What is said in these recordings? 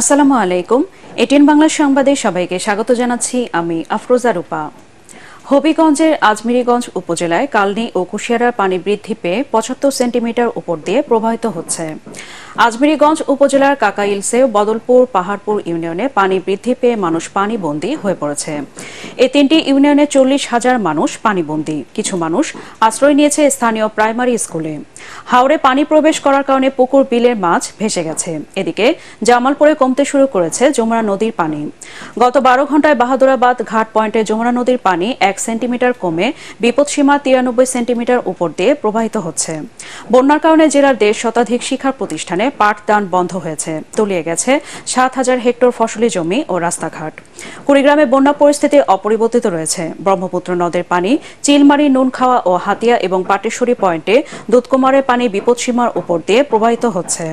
আসসালামু আলাইকুম এটিএন বাংলা সংবাদে সবাইকে স্বাগত জানাচ্ছি আমি আফরোজা রূপা হবিগঞ্জের আজমিরিগঞ্জ উপজেলায় কালনি ও কুশিয়ারার পানি বৃদ্ধি পেয়ে পঁচাত্তর সেন্টিমিটার উপর দিয়ে প্রবাহিত হচ্ছে আজমিরিগঞ্জ উপজেলার কাকাইলসে বদলপুর পাহাড়পুর ইউনিয়নে পানি বৃদ্ধি পেয়ে মানুষ পানিবন্দী হয়ে পড়েছে এই তিনটি ইউনিয়নে চল্লিশ হাজার মানুষ পানিবন্দী কিছু মানুষ আশ্রয় নিয়েছে স্থানীয় প্রাইমারি স্কুলে হাওড়ে পানি প্রবেশ করার কারণে পুকুর বিলের মাছ ভেসে গেছে এদিকে জামালপুরে কমতে শুরু করেছে যমুনা নদীর পানি গত বারো ঘন্টায় বাহাদুরাবাদ ঘাট পয়েন্টে যমুনা নদীর পানি এক সেন্টিমিটার কমে বিপদসীমা তিরানব্বই সেন্টিমিটার উপর দিয়ে প্রবাহিত হচ্ছে বন্যার কারণে জেলার দেড় শতাধিক শিক্ষা প্রতিষ্ঠানে পাটদান বন্ধ হয়েছে তলিয়ে গেছে সাত হাজার হেক্টর ফসলি জমি ও রাস্তাঘাট কুড়িগ্রামে বন্যা পরিস্থিতি অপরিবর্তিত রয়েছে ব্রহ্মপুত্র নদের পানি চিলমারি নুনখাওয়া ও হাতিয়া এবং পাটেশ্বরী পয়েন্টে দুধকুমারের পানি বিপদসীমার উপর দিয়ে প্রবাহিত হচ্ছে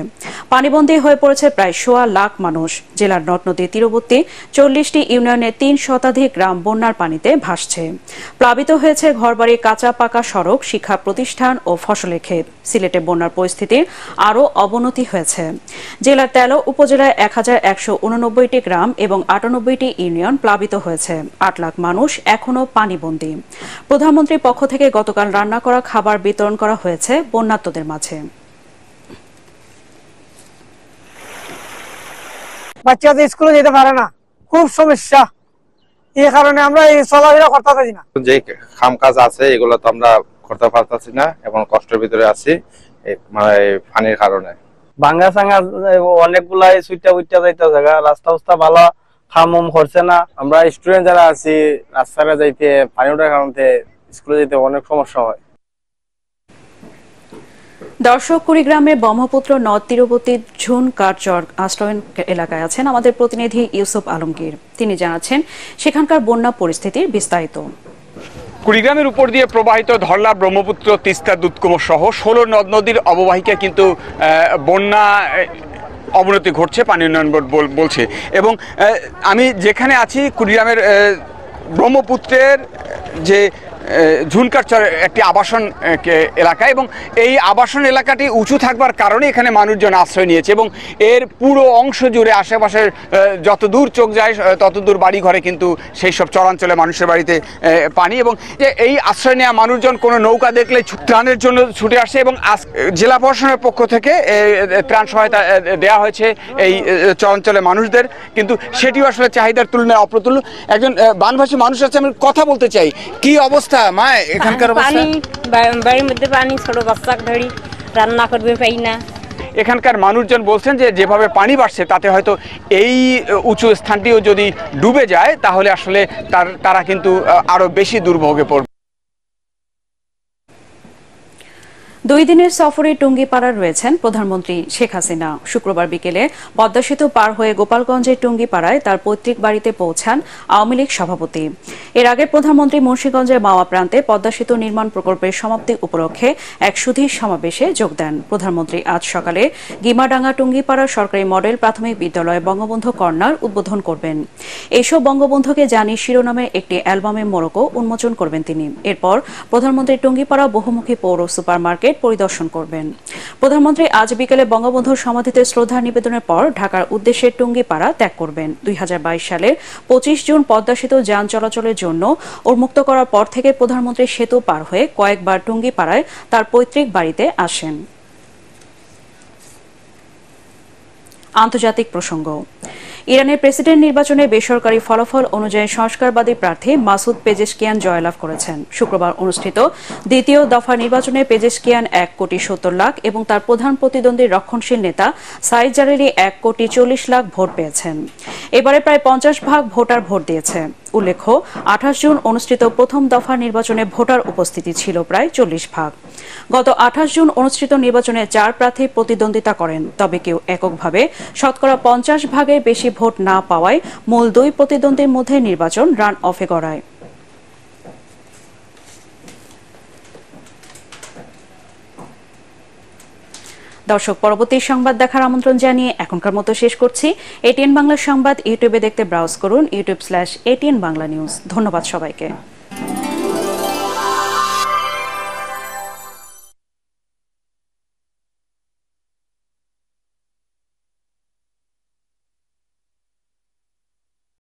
পানিবন্দী হয়ে পড়েছে প্রায় সোয়া লাখ মানুষ জেলার নট নদীর তীরবর্তী চল্লিশটি ইউনিয়নে তিন শতাধিক গ্রাম বন্যার পানিতে ভাসছে প্লাবিত হয়েছে ঘরবাড়ি কাঁচা পাকা সড়ক শিক্ষা প্রতিষ্ঠান ও ফসলের ক্ষেত সিলেটে বন্যার পরিস্থিতির আরও অবনতি হয়েছে জেলার তেলো উপজেলায় এক হাজার একশো উননব্বইটি গ্রাম এবং আটানব্বইটি ইউনিয়ন প্লাবিত হয়েছে আট লাখ মানুষ এখনও পানিবন্দী প্রধানমন্ত্রীর পক্ষ থেকে গতকাল রান্না করা খাবার বিতরণ করা হয়েছে বন্যাত্মদের মাঝে বাচ্চাদের স্কুলে যেতে পারে না খুব সমস্যা কারণে আমরা এই চলাফেরা করতে পারছি না যে খাম কাজ আছে এগুলো তো আমরা করতে পারতেছি না এবং কষ্টের ভিতরে আছি মানে পানির কারণে ভাঙ্গা সাঙ্গা অনেকগুলাই সুইটা উইটা যাইতে জায়গা রাস্তা উস্তা ভালো হামম হচ্ছে না আমরা স্টুডেন্ট যারা আছি রাস্তাটা যাইতে পানি ওঠার কারণে স্কুলে যেতে অনেক সমস্যা হয় দর্শক কুড়িগ্রামে ব্রহ্মপুত্র নদ তীরবর্তী ঝুন কারচর আশ্রয় এলাকায় আছেন আমাদের প্রতিনিধি ইউসুফ আলমগীর তিনি জানাচ্ছেন সেখানকার বন্যা পরিস্থিতির বিস্তারিত কুড়িগ্রামের উপর দিয়ে প্রবাহিত ধরলা ব্রহ্মপুত্র তিস্তা দুধকুমো সহ ষোলো নদ নদীর অববাহিকা কিন্তু বন্যা অবনতি ঘটছে পানি উন্নয়ন বোর্ড বলছে এবং আমি যেখানে আছি কুড়িগ্রামের ব্রহ্মপুত্রের যে ঝুনকারচর একটি আবাসন এলাকা এবং এই আবাসন এলাকাটি উঁচু থাকবার কারণে এখানে মানুষজন আশ্রয় নিয়েছে এবং এর পুরো অংশ জুড়ে আশেপাশের যত দূর চোখ যায় তত দূর বাড়ি ঘরে কিন্তু সেই সব চরাঞ্চলে মানুষের বাড়িতে পানি এবং যে এই আশ্রয় নেওয়া মানুষজন কোনো নৌকা দেখলে ত্রাণের জন্য ছুটে আসে এবং জেলা প্রশাসনের পক্ষ থেকে ত্রাণ সহায়তা দেওয়া হয়েছে এই চরাঞ্চলে মানুষদের কিন্তু সেটিও আসলে চাহিদার তুলনায় অপ্রতুল একজন বানভাসী মানুষ আছে আমি কথা বলতে চাই কি অবস্থা অবস্থা মা এখানকার পানি বাড়ির মধ্যে পানি ছোট বাচ্চা ধরি রান্না করবে পাই না এখানকার মানুষজন বলছেন যে যেভাবে পানি বাড়ছে তাতে হয়তো এই উঁচু স্থানটিও যদি ডুবে যায় তাহলে আসলে তার তারা কিন্তু আরও বেশি দুর্ভোগে পড়বে দুই দিনের সফরে টুঙ্গিপাড়া রয়েছেন প্রধানমন্ত্রী শেখ হাসিনা শুক্রবার বিকেলে পদ্মা সেতু পার হয়ে গোপালগঞ্জের টুঙ্গিপাড়ায় তার পৈতৃক বাড়িতে পৌঁছান আওয়ামী লীগ সভাপতি এর আগে প্রধানমন্ত্রী মুন্সীগঞ্জের মাওয়া প্রান্তে পদ্মা সেতু নির্মাণ প্রকল্পের সমাপ্তি উপলক্ষে এক সুধীর সমাবেশে যোগ দেন প্রধানমন্ত্রী আজ সকালে গিমাডাঙ্গা টুঙ্গিপাড়া সরকারি মডেল প্রাথমিক বিদ্যালয়ে বঙ্গবন্ধু কর্নার উদ্বোধন করবেন এসব বঙ্গবন্ধুকে জানি শিরোনামে একটি অ্যালবামের মোড়কও উন্মোচন করবেন তিনি এরপর প্রধানমন্ত্রী টুঙ্গিপাড়া বহুমুখী পৌর সুপার মার্কেট পরিদর্শন করবেন প্রধানমন্ত্রী আজ বিকেলে বঙ্গবন্ধুর সমাধিতে শ্রদ্ধা নিবেদনের পর ঢাকার উদ্দেশ্যে টুঙ্গিপাড়া ত্যাগ করবেন দুই সালের পঁচিশ জুন পদ্মা সেতু যান চলাচলের জন্য উন্মুক্ত করার পর থেকে প্রধানমন্ত্রী সেতু পার হয়ে কয়েকবার টুঙ্গিপাড়ায় তার পৈতৃক বাড়িতে আসেন আন্তর্জাতিক প্রসঙ্গ ইরানের প্রেসিডেন্ট নির্বাচনে বেসরকারি ফলাফল অনুযায়ী সংস্কারবাদী প্রার্থী মাসুদ পেজেশকিয়ান জয়লাভ করেছেন শুক্রবার অনুষ্ঠিত দ্বিতীয় দফা নির্বাচনে পেজেশকিয়ান এক কোটি সত্তর লাখ এবং তার প্রধান প্রতিদ্বন্দ্বী রক্ষণশীল নেতা সাইদ জারেরি এক কোটি চল্লিশ লাখ ভোট পেয়েছেন এবারে প্রায় পঞ্চাশ ভাগ ভোটার ভোট দিয়েছে উল্লেখ্য আঠাশ জুন অনুষ্ঠিত প্রথম দফা নির্বাচনে ভোটার উপস্থিতি ছিল প্রায় চল্লিশ ভাগ গত আঠাশ জুন অনুষ্ঠিত নির্বাচনে চার প্রার্থী প্রতিদ্বন্দ্বিতা করেন তবে কেউ এককভাবে শতকরা পঞ্চাশ ভাগে বেশি ভোট না পাওয়ায় মূল দুই প্রতিদ্বন্দ্বীর মধ্যে নির্বাচন রান অফে গড়ায় দর্শক পরবর্তী সংবাদ দেখার আমন্ত্রণ জানিয়ে এখনকার মতো শেষ করছি এটিএন বাংলা সংবাদ ইউটিউবে দেখতে ব্রাউজ করুন YouTube slash ATN Bangla news ধন্যবাদ সবাইকে